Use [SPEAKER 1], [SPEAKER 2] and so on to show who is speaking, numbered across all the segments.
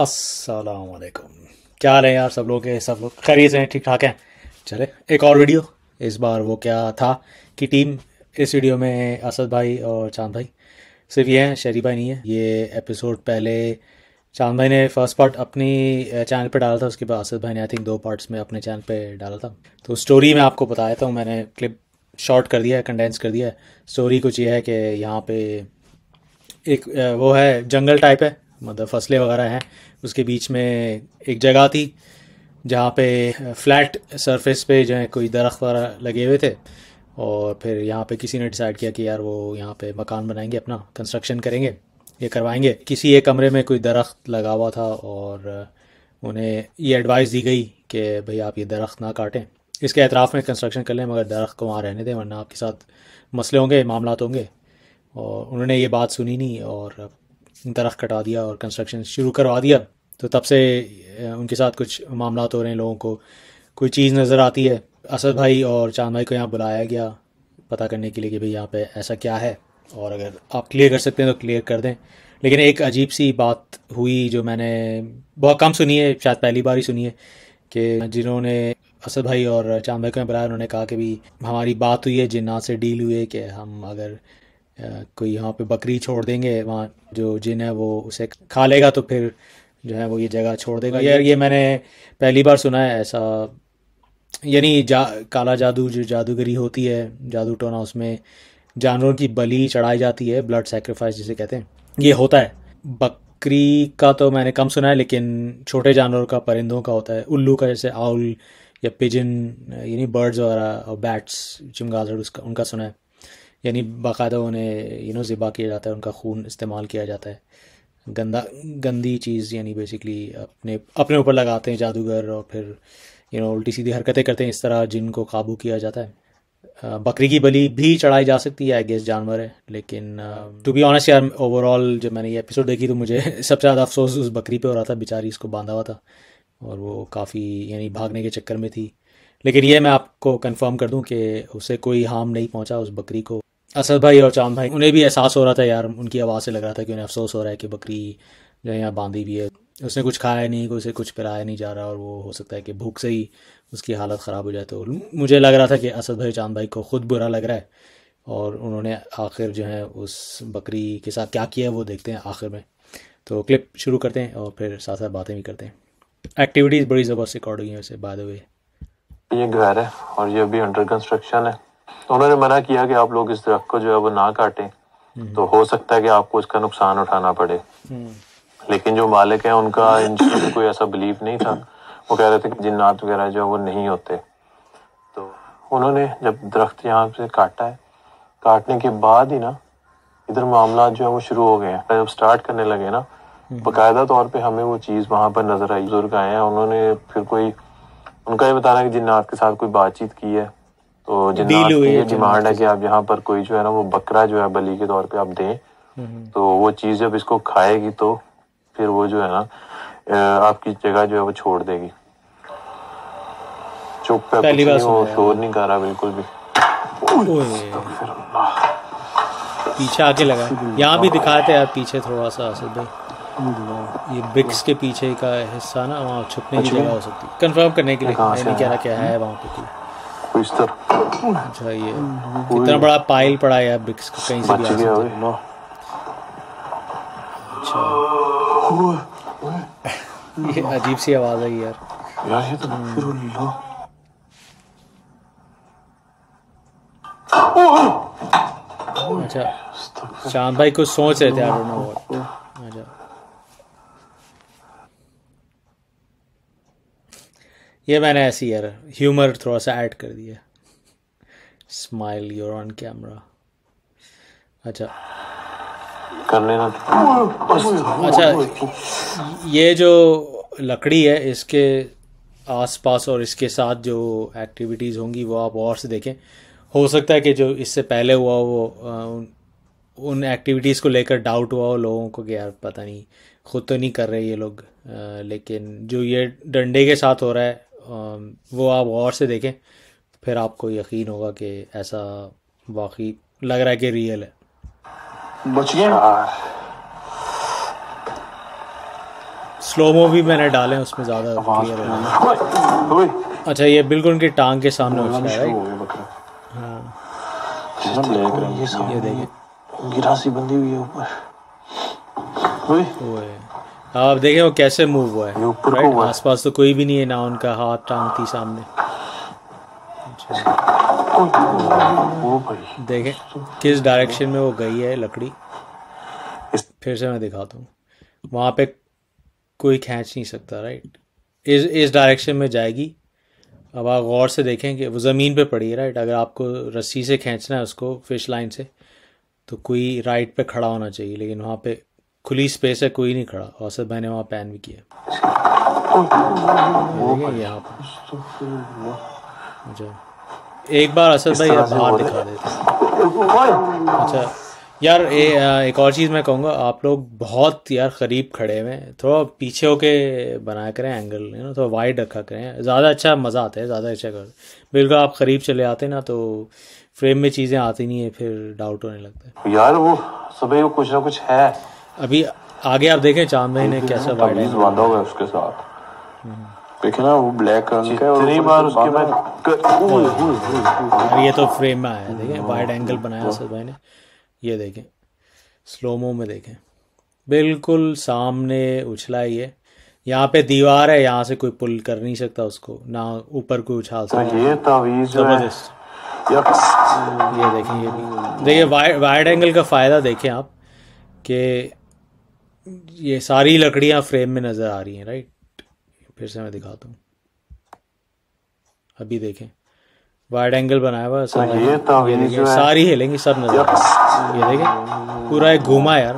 [SPEAKER 1] असलकुम क्या हाल है यार सब लोग सब लोग खैरियत से हैं ठीक ठाक हैं चले एक और वीडियो इस बार वो क्या था कि टीम इस वीडियो में असद भाई और चांद भाई सिर्फ ये हैं शहरी भाई नहीं है ये एपिसोड पहले चांद भाई ने फर्स्ट पार्ट अपनी चैनल पे डाला था उसके बाद असद भाई ने आई थिंक दो पार्ट्स में अपने चैनल पे डाला था तो स्टोरी में आपको बताया था मैंने क्लिप शॉर्ट कर दिया है कंडेंस कर दिया है स्टोरी कुछ ये है कि यहाँ पे एक वो है जंगल टाइप है मतलब फसलें वगैरह हैं उसके बीच में एक जगह थी जहाँ पे फ्लैट सरफेस पे जो है कोई दरख्त वगैरह लगे हुए थे और फिर यहाँ पे किसी ने डिसाइड किया कि यार वो यहाँ पे मकान बनाएंगे अपना कंस्ट्रक्शन करेंगे ये करवाएंगे किसी एक कमरे में कोई दरख्त लगा हुआ था और उन्हें ये एडवाइस दी गई कि भाई आप ये दरख्त ना काटें इसके अतराफ़ में कंस्ट्रक्शन कर लें मगर दरख्त को वहाँ रहने दें वरना आपके साथ मसले होंगे मामला होंगे और उन्होंने ये बात सुनी नहीं और दरख्त कटा दिया और कंस्ट्रक्शन शुरू करवा दिया तो तब से उनके साथ कुछ मामला हो रहे हैं लोगों को कोई चीज़ नज़र आती है असद भाई और चांद भाई को यहाँ बुलाया गया पता करने के लिए कि भाई यहाँ पे ऐसा क्या है और अगर आप क्लियर कर सकते हैं तो क्लियर कर दें लेकिन एक अजीब सी बात हुई जो मैंने बहुत कम सुनी है शायद पहली बार ही सुनी है कि जिन्होंने असद भाई और चांद भाई को बुलाया उन्होंने कहा कि भाई हमारी बात हुई है जिन्ना से डील हुई है कि हम अगर कोई यहाँ पे बकरी छोड़ देंगे वहाँ जो जिन है वो उसे खा लेगा तो फिर जो है वो ये जगह छोड़ देगा यार ये मैंने पहली बार सुना है ऐसा यानी जा काला जादू जो जादूगरी होती है जादू टोना उसमें जानवरों की बलि चढ़ाई जाती है ब्लड सेक्रीफाइस जिसे कहते हैं ये होता है बकरी का तो मैंने कम सुना है लेकिन छोटे जानवरों का परिंदों का होता है उल्लू का जैसे आउल या पिजन यानी बर्ड्स वगैरह और बैट्स चिमगाजड़ उसका उनका सुना है यानी बाकायदा उन्हें यू नो ज़िबा किया जाता है उनका खून इस्तेमाल किया जाता है गंदा गंदी चीज़ यानी बेसिकली अपने अपने ऊपर लगाते हैं जादूगर और फिर यू नो उल्टी सीधी हरकतें करते हैं इस तरह जिनको काबू किया जाता है बकरी की बलि भी चढ़ाई जा सकती है आई गेस जानवर है लेकिन टू बी ऑनेस्ट यार ओवरऑल जब मैंने ये एपिसोड देखी तो मुझे सबसे ज़्यादा अफसोस उस बकरी पे हो रहा था बेचारी इसको बांधा हुआ था और वो काफ़ी यानी भागने के चक्कर में थी लेकिन ये मैं आपको कंफर्म कर दूं कि उसे कोई हार्म नहीं पहुंचा उस बकरी को असद भाई और चांद भाई उन्हें भी एहसास हो रहा था यार उनकी आवाज़ से लग रहा था कि उन्हें अफसोस हो रहा है कि बकरी जो है यहाँ बांधी भी है उसने कुछ खाया नहीं उसे कुछ पिलाया नहीं जा रहा और वो हो सकता है कि भूख से ही उसकी हालत ख़राब हो जाए तो मुझे लग रहा था कि असद भाई चांद भाई को ख़ुद बुरा लग रहा है और उन्होंने आखिर जो है उस बकरी के साथ क्या किया है वो देखते हैं आखिर में तो क्लिप शुरू करते हैं और फिर साथ साथ बातें भी करते हैं एक्टिविटीज़ बड़ी ज़बरदस्त रिकॉर्ड हुई हैं उसे बाय द वे ये घर है और ये अभी अंडर कंस्ट्रक्शन है तो उन्होंने मना किया कि आप लोग इस दरख्त को जो है वो ना काटें हम्म। तो हो सकता है कि आपको इसका नुकसान उठाना पड़े हम्म। लेकिन जो मालिक है उनका इन कोई ऐसा बिलीव नहीं था वो कह रहे थे कि जिन्नात वगैरह जो वो नहीं होते तो उन्होंने जब दरख्त यहाँ से काटा है काटने के बाद ही ना इधर मामला जो है वो शुरू हो गए हैं जब स्टार्ट करने लगे ना हम्म। बाकायदा तौर पे हमें वो चीज़ वहां पर नजर आई बुजुर्ग आए हैं उन्होंने फिर कोई उनका ये बताना कि जिन्नात के साथ कोई बातचीत की है तो जिन्ना डिमांड है कि आप यहाँ पर कोई जो है ना वो बकरा जो है बलि के तौर पे आप दें हम्म, हम्म। तो वो चीज़ जब इसको खाएगी तो फिर वो जो है ना आपकी जगह जो है वो छोड़ देगी चुप पे पहली बार वो शोर नहीं कर रहा बिल्कुल भी पीछे आके लगा यहाँ भी दिखाते हैं पीछे थोड़ा सा आसिफ ये ब्रिक्स के पीछे का हिस्सा ना वहाँ छुपने की अच्छा। जगह हो सकती है कंफर्म करने के लिए नहीं कह रहा क्या है वहाँ पे कुछ तरह अच्छा ये कितना बड़ा पाइल पड़ा है ब्रिक्स का कहीं से भी आ सकता है अच्छा। ये अजीब सी आवाज आई यार यार ये तो हम्म। फिर अच्छा शाम तो भाई कुछ सोच रहे थे आई डोंट नो व्हाट अच्छा ये मैंने ऐसी यार ह्यूमर थोड़ा सा ऐड कर दिया स्माइल योर ऑन कैमरा अच्छा कर लेना तो- अच्छा ये जो लकड़ी है इसके आसपास और इसके साथ जो एक्टिविटीज़ होंगी वो आप और से देखें हो सकता है कि जो इससे पहले हुआ वो उन एक्टिविटीज़ को लेकर डाउट हुआ हो लोगों को कि यार पता नहीं खुद तो नहीं कर रहे ये लोग लेकिन जो ये डंडे के साथ हो रहा है वो आप और से देखें फिर आपको यकीन होगा कि ऐसा वाकई लग रहा है कि रियल है बच गया स्लोमो हाँ। भी मैंने डाले हैं उसमें ज़्यादा क्लियर है अच्छा ये बिल्कुल उनकी टांग के सामने हाँ, हो चुका है हाँ। ये देखिए गिरासी बंदी हुई है ऊपर आप देखें वो कैसे मूव हुआ है आसपास तो कोई भी नहीं है ना उनका हाथ टांग थी सामने देखें किस डायरेक्शन में वो गई है लकड़ी फिर से मैं दिखाता हूँ वहाँ पे कोई खींच नहीं सकता राइट इस इस डायरेक्शन में जाएगी अब आप गौर से देखें कि वो ज़मीन पे पड़ी है राइट अगर आपको रस्सी से खींचना है उसको फिश लाइन से तो कोई राइट पे खड़ा होना चाहिए लेकिन वहाँ पे खुली स्पेस है कोई नहीं खड़ा औसत मैंने वहाँ पैन भी किया यहाँ पर तो अच्छा एक बार असद भाई बाहर दिखा देते अच्छा यार ए, एक और चीज़ मैं कहूँगा आप लोग बहुत यार करीब खड़े हुए थोड़ा पीछे होके बनाया करें एंगल यू नो थोड़ा वाइड रखा करें ज़्यादा अच्छा मज़ा आता है ज़्यादा अच्छा कर बिल्कुल आप करीब चले आते ना तो फ्रेम में चीज़ें आती नहीं है फिर डाउट होने लगता है यार वो सुबह वो कुछ ना कुछ है अभी आगे आप देखें चार महीने कैसा वाइड तो है उसके साथ हम्म। देखे ना वो ब्लैक रंग का और बार उसके बाद ये तो फ्रेम में आया देखें वाइड एंगल बनाया हाँ। सर भाई ने ये देखें स्लोमो में देखें बिल्कुल सामने उछला ये यहाँ पे दीवार है यहाँ से कोई पुल कर नहीं सकता उसको ना ऊपर कोई उछाल तो सकता ये तावीज जबरदस्त ये देखें ये भी देखिए वाइड एंगल का फ़ायदा देखें आप कि ये सारी लकड़ियाँ फ्रेम में नज़र आ रही हैं राइट फिर से मैं दिखाता हूँ अभी देखें वाइड एंगल बनाया हुआ हाँ, तो ये, ये सारी हिलेंगी सब नजर ये देखें पूरा एक घुमा यार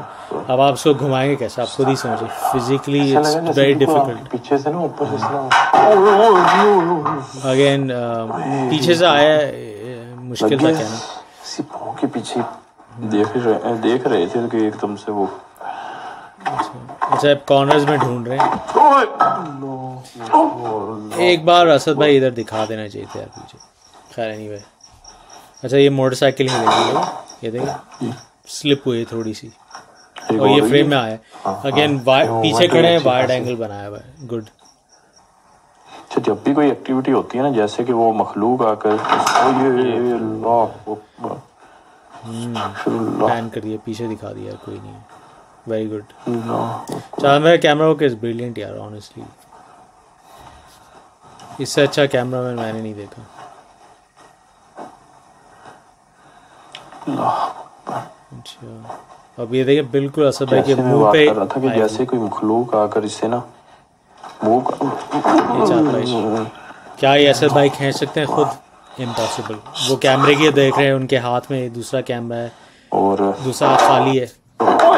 [SPEAKER 1] अब आप इसको घुमाएंगे कैसे आप खुद ही समझिए फिजिकली इट्स वेरी डिफिकल्ट पीछे से ना ऊपर से अगेन uh, पीछे से आया मुश्किल था कहना सिर्फ के पीछे देख रहे देख रहे थे कि एकदम से वो अच्छा कॉर्नर्स में ढूंढ रहे हैं एक बार असद भाई इधर दिखा देना चाहिए थे आप मुझे खैर नहीं भाई अच्छा ये मोटरसाइकिल ही लगी ये देखिए स्लिप हुई है थोड़ी सी और ये फ्रेम में आया अगेन हाँ, हाँ, पीछे हाँ, खड़े हैं वाइड एंगल बनाया हुआ है गुड अच्छा जब भी कोई एक्टिविटी होती है ना जैसे कि वो मखलूक आकर ये प्लान कर दिया पीछे दिखा दिया कोई नहीं है वेरी गुड चार मेरा कैमरा work is ब्रिलियंट यार ऑनेस्टली इससे अच्छा कैमरा मैन मैंने नहीं देखा अच्छा अब ये देखिए बिल्कुल असद भाई के मुंह पे कर रहा था कि जैसे कोई मखलूक आकर इससे ना मुंह ये चाहता है क्या ये असद भाई खींच सकते हैं खुद इम्पॉसिबल वो कैमरे की देख रहे हैं उनके हाथ में दूसरा कैमरा है और दूसरा खाली है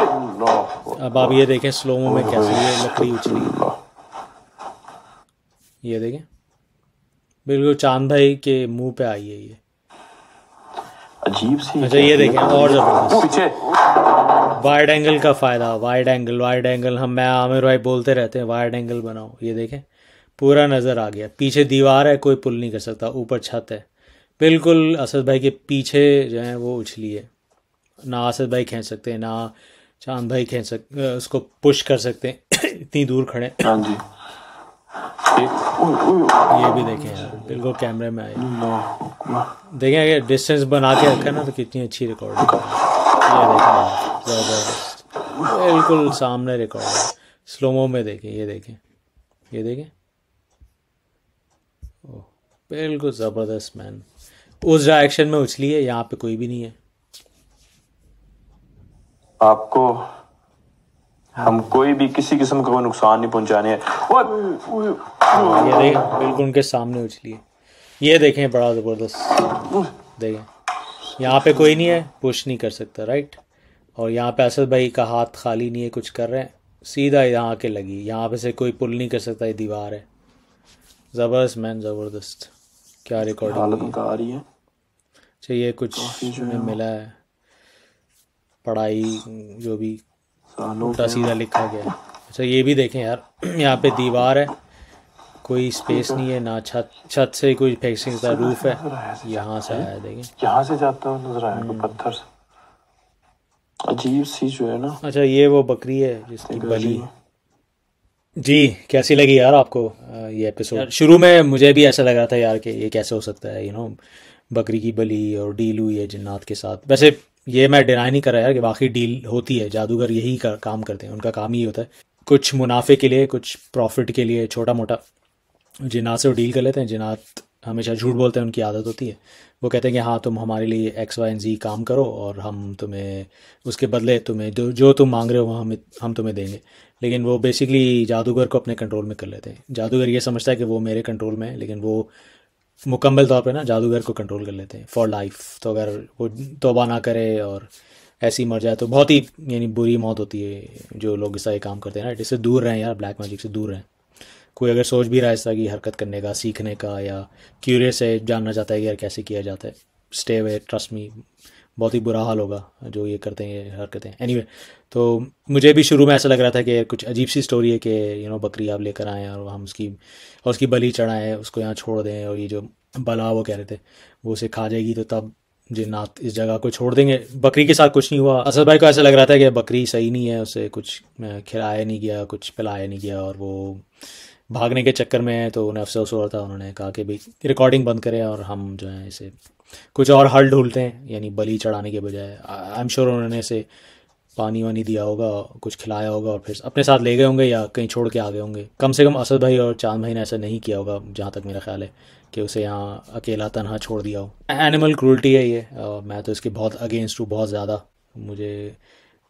[SPEAKER 1] अब आप ये देखें स्लोमो में कैसे ये लकड़ी उछली ये देखें बिल्कुल चांद भाई के मुंह पे आई है ये अजीब सी अच्छा ये देखें और जबरदस्त पीछे वाइड एंगल का फायदा वाइड एंगल वाइड एंगल हम मैं आमिर भाई बोलते रहते हैं वाइड एंगल बनाओ ये देखें पूरा नज़र आ गया पीछे दीवार है कोई पुल नहीं कर सकता ऊपर छत है बिल्कुल असद भाई के पीछे जो है वो उछली है ना असद भाई खींच सकते हैं ना चांद भाई खेच सक उसको पुश कर सकते हैं इतनी दूर खड़े हाँ जी ये भी देखें यार बिल्कुल कैमरे में आए देखें अगर डिस्टेंस बना के रखा ना तो कितनी अच्छी रिकॉर्ड ये देखें ज़बरदस्त बिल्कुल सामने रिकॉर्ड है स्लोमो में देखें ये देखें ये देखें ओह बिल्कुल ज़बरदस्त मैन उस डायरेक्शन में उछली है यहाँ पे कोई भी नहीं है आपको हम कोई भी किसी किस्म का कोई नुकसान नहीं पहुंचाने ये देखें बिल्कुल उनके सामने उछली ये देखें बड़ा ज़बरदस्त देखें यहाँ पे कोई नहीं है पुश नहीं कर सकता राइट और यहाँ पे असद भाई का हाथ खाली नहीं है कुछ कर रहे हैं सीधा यहाँ के लगी यहाँ पे से कोई पुल नहीं कर सकता ये दीवार है ज़बरदस्त मैन ज़बरदस्त क्या रिकॉर्डिंग आ रही है चाहिए अच्छा, कुछ मिला है पढ़ाई जो भी उल्टा सीधा लिखा गया अच्छा ये भी देखें यार यहाँ पे दीवार है कोई स्पेस नहीं है ना छत छत से कोई फैक्सिंग का रूफ है यहाँ से आया देखें यहाँ से जाता हूँ नजर आया हम्म। पत्थर अजीब सी जो है ना अच्छा ये वो बकरी है जिसकी बली जी कैसी लगी यार आपको ये एपिसोड शुरू में मुझे भी ऐसा लग रहा था यार कि ये कैसे हो सकता है यू नो बकरी की बली और डील हुई है जिन्नात के साथ वैसे ये मैं डिनाई नहीं कर रहा यार कि बाकी डील होती है जादूगर यही का, काम करते हैं उनका काम ही होता है कुछ मुनाफे के लिए कुछ प्रॉफिट के लिए छोटा मोटा जिनात से वो डील कर लेते हैं जिनात हमेशा झूठ बोलते हैं उनकी आदत होती है वो कहते हैं कि हाँ तुम हमारे लिए एक्स वाई एंड जी काम करो और हम तुम्हें उसके बदले तुम्हें जो जो तुम मांग रहे हो हम हम तुम्हें देंगे लेकिन वो बेसिकली जादूगर को अपने कंट्रोल में कर लेते हैं जादूगर ये समझता है कि वो मेरे कंट्रोल में है लेकिन वो मुकम्मल तौर पर ना जादूगर को कंट्रोल कर लेते हैं फॉर लाइफ तो अगर वो तोबा ना करे और ऐसी मर जाए तो बहुत ही यानी बुरी मौत होती है जो लोग इस ये काम करते हैं ना इससे दूर रहें यार ब्लैक मैजिक से दूर रहें कोई अगर सोच भी रहा है ऐसा की हरकत करने का सीखने का या क्यूरियस है जानना चाहता है कि यार कैसे किया जाता है स्टे वे ट्रस्ट मी बहुत ही बुरा हाल होगा जो ये करते हैं ये हरकतें एनी anyway, तो मुझे भी शुरू में ऐसा लग रहा था कि कुछ अजीब सी स्टोरी है कि यू नो बकरी आप लेकर आएँ और हम उसकी और उसकी बलि चढ़ाएँ उसको यहाँ छोड़ दें और ये जो बला वो कह रहे थे वो उसे खा जाएगी तो तब जिन्नात इस जगह को छोड़ देंगे बकरी के साथ कुछ नहीं हुआ असद भाई को ऐसा लग रहा था कि बकरी सही नहीं है उसे कुछ खिलाया नहीं गया कुछ पिलाया नहीं गया और वो भागने के चक्कर में है तो उन्हें अफसोस हो रहा था उन्होंने कहा कि भाई रिकॉर्डिंग बंद करें और हम जो है इसे कुछ और हल ढूंढते हैं यानी बली चढ़ाने के बजाय आई एम श्योर उन्होंने इसे पानी वानी दिया होगा कुछ खिलाया होगा और फिर अपने साथ ले गए होंगे या कहीं छोड़ के आ गए होंगे कम से कम असद भाई और चांद भाई ने ऐसा नहीं किया होगा जहाँ तक मेरा ख्याल है कि उसे यहाँ अकेला तनहा छोड़ दिया हो एनिमल क्रूल्टी है ये और मैं तो इसके बहुत अगेंस्ट हूँ बहुत ज़्यादा मुझे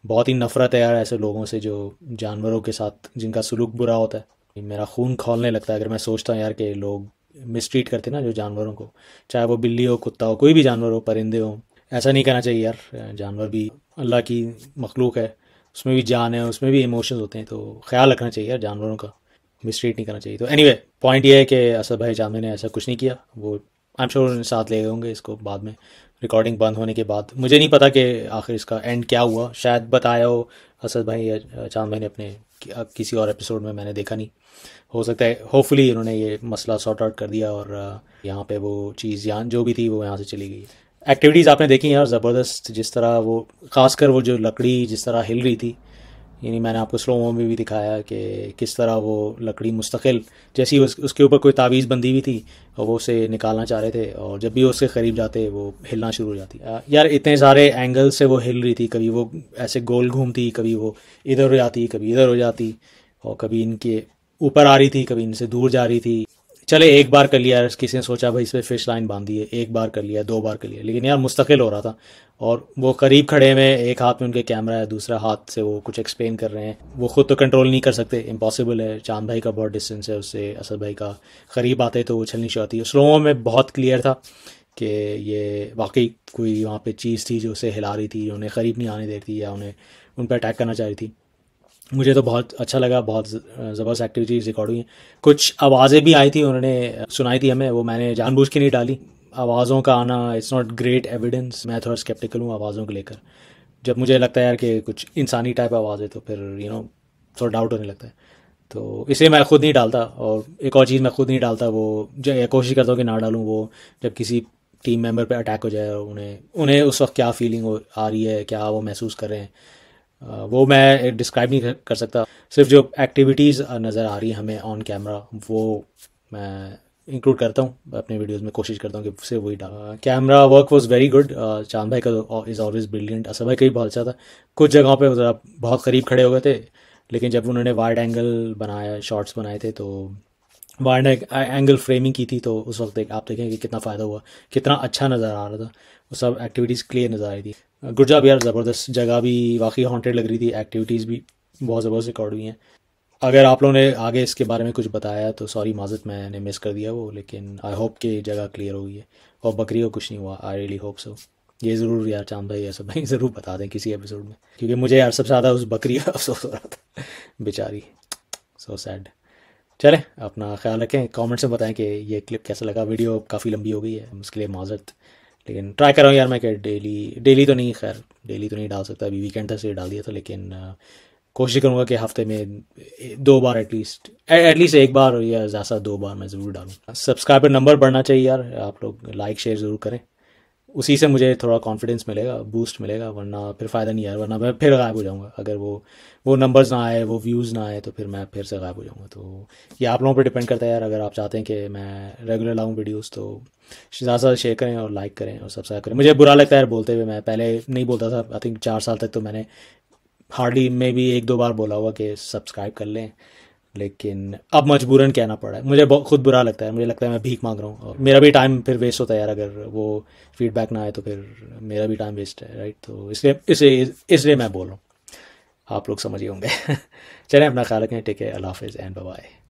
[SPEAKER 1] बहुत ही नफ़रत है यार ऐसे लोगों से जो जानवरों के साथ जिनका सलूक बुरा होता है मेरा खून खोलने लगता है अगर मैं सोचता हूँ यार के लोग मिसट्रीट करते ना जो जानवरों को चाहे वो बिल्ली हो कुत्ता हो कोई भी जानवर हो परिंदे हो ऐसा नहीं करना चाहिए यार जानवर भी अल्लाह की मखलूक है उसमें भी जान है उसमें भी इमोशंस होते हैं तो ख्याल रखना चाहिए यार जानवरों का मिसट्रीट नहीं करना चाहिए तो एनी anyway, पॉइंट ये है कि असद भाई जामे ने ऐसा कुछ नहीं किया वो आई एम श्योर साथ ले गए होंगे इसको बाद में रिकॉर्डिंग बंद होने के बाद मुझे नहीं पता कि आखिर इसका एंड क्या हुआ शायद बताया हो असद भाई या चांद भाई ने अपने किसी और एपिसोड में मैंने देखा नहीं हो सकता है होपफुली इन्होंने ये मसला सॉर्ट आउट कर दिया और यहाँ पे वो चीज़ यहाँ जो भी थी वो यहाँ से चली गई एक्टिविटीज़ आपने देखी यार ज़बरदस्त जिस तरह वो खासकर वो जो लकड़ी जिस तरह हिल रही थी यानी मैंने आपको स्लोमो में भी दिखाया कि किस तरह वो लकड़ी मुस्तकिल जैसी उस, उसके ऊपर कोई तावीज़ बंदी हुई थी और वो उसे निकालना चाह रहे थे और जब भी उसके करीब जाते वो हिलना शुरू हो जाती यार इतने सारे एंगल से वो हिल रही थी कभी वो ऐसे गोल घूमती कभी वो इधर हो जाती कभी इधर हो जाती और कभी इनके ऊपर आ रही थी कभी इनसे दूर जा रही थी चले एक बार कर लिया किसी ने सोचा भाई इस पर फिश लाइन बांधी है एक बार कर लिया दो बार कर लिया लेकिन यार मुस्तकिल हो रहा था और वो करीब खड़े में एक हाथ में उनके कैमरा है दूसरा हाथ से वो कुछ एक्सप्लेन कर रहे हैं वो खुद तो कंट्रोल नहीं कर सकते इम्पॉसिबल है चांद भाई का बहुत डिस्टेंस है उससे असद भाई का करीब आते तो वो छलनी चाहती है स्लो में बहुत क्लियर था कि ये वाकई कोई वहाँ पे चीज़ थी जो उसे हिला रही थी उन्हें करीब नहीं आने देती या उन्हें उन पर अटैक करना चाह रही थी मुझे तो बहुत अच्छा लगा बहुत ज़बरदस्त एक्टिविटीज़ रिकॉर्ड हुई कुछ आवाज़ें भी आई थी उन्होंने सुनाई थी हमें वो मैंने जानबूझ के नहीं डाली आवाज़ों का आना इट्स नॉट ग्रेट एविडेंस मैं थोड़ा स्केप्टिकल हूँ आवाज़ों को लेकर जब मुझे लगता है यार कि कुछ इंसानी टाइप आवाज़ है तो फिर यू you नो know, थोड़ा डाउट होने लगता है तो इसलिए मैं खुद नहीं डालता और एक और चीज़ मैं खुद नहीं डालता वो जो कोशिश करता हूँ कि ना डालूँ वो जब किसी टीम मेम्बर पर अटैक हो जाए और उन्हें उन्हें उस वक्त क्या फीलिंग हो आ रही है क्या वो महसूस कर रहे हैं वो मैं डिस्क्राइब नहीं कर सकता सिर्फ जो एक्टिविटीज़ नज़र आ रही हमें ऑन कैमरा वो मैं इंक्लूड करता हूँ अपने वीडियोस में कोशिश करता हूँ कि सिर्फ वही डाल camera work was very good चांद भाई का इज़ ऑलवेज ब्रिलियंट असर भाई का ही बहुत अच्छा था कुछ जगहों पर मतलब बहुत करीब खड़े हो गए थे लेकिन जब उन्होंने वाइड एंगल बनाया शॉट्स बनाए थे तो वार्ड एंगल फ्रेमिंग की थी तो उस वक्त देख, आप देखें कि कितना फ़ायदा हुआ कितना अच्छा नज़र आ रहा था वो सब एक्टिविटीज़ क्लियर नज़र आ रही थी गुर्जा भी यार ज़बरदस्त जगह भी वाकई हॉन्टेड लग रही थी एक्टिविटीज़ भी बहुत ज़बरदस्त रिकॉर्ड हुई हैं अगर आप लोगों ने आगे इसके बारे में कुछ बताया तो सॉरी माजत मैंने मिस कर दिया वो लेकिन आई होप कि जगह क्लियर हो गई है और बकरी को कुछ नहीं हुआ आई रियली होप सो ये ज़रूर यार चांद भाई ये सब भाई ज़रूर बता दें किसी एपिसोड में क्योंकि मुझे यार सबसे ज़्यादा उस बकरी का अफसोस हो रहा था बेचारी सो so सैड चले अपना ख्याल रखें कमेंट्स में बताएं कि ये क्लिप कैसा लगा वीडियो काफ़ी लंबी हो गई है उसके लिए माजरत लेकिन ट्राई कर रहा हूँ यार मैं कि डेली डेली तो नहीं खैर डेली तो नहीं डाल सकता अभी वीकेंड था से डाल दिया था लेकिन कोशिश करूँगा कि हफ्ते में दो बार एटलीस्ट एटलीस्ट एक बार या ज़्यादा दो बार मैं ज़रूर डालूँ सब्सक्राइबर नंबर बढ़ना चाहिए यार आप लोग लाइक शेयर ज़रूर करें उसी से मुझे थोड़ा कॉन्फिडेंस मिलेगा बूस्ट मिलेगा वरना फिर फ़ायदा नहीं आया वरना मैं फिर गायब हो जाऊँगा अगर वो वो नंबर्स ना आए वो व्यूज़ ना आए तो फिर मैं फिर से गायब हो जाऊँगा तो ये आप लोगों पे डिपेंड करता है यार अगर आप चाहते हैं कि मैं रेगुलर लाऊँ वीडियोज़ तो ज़्यादा से ज़्यादा शेयर करें और लाइक करें और सब्सक्राइब करें मुझे बुरा लगता है यार बोलते हुए मैं पहले नहीं बोलता था आई थिंक चार साल तक तो मैंने हार्डली मे भी एक दो बार बोला हुआ कि सब्सक्राइब कर लें लेकिन अब मजबूरन कहना पड़ा है मुझे खुद बुरा लगता है मुझे लगता है मैं भीख मांग रहा हूँ मेरा भी टाइम फिर वेस्ट होता है यार अगर वो फीडबैक ना आए तो फिर मेरा भी टाइम वेस्ट है राइट तो इसलिए इसलिए इसलिए मैं बोल रहा हूँ आप लोग समझिए होंगे चलें अपना ख्याल रखें टेक है अल्लाह हाफिज़ एंड बाय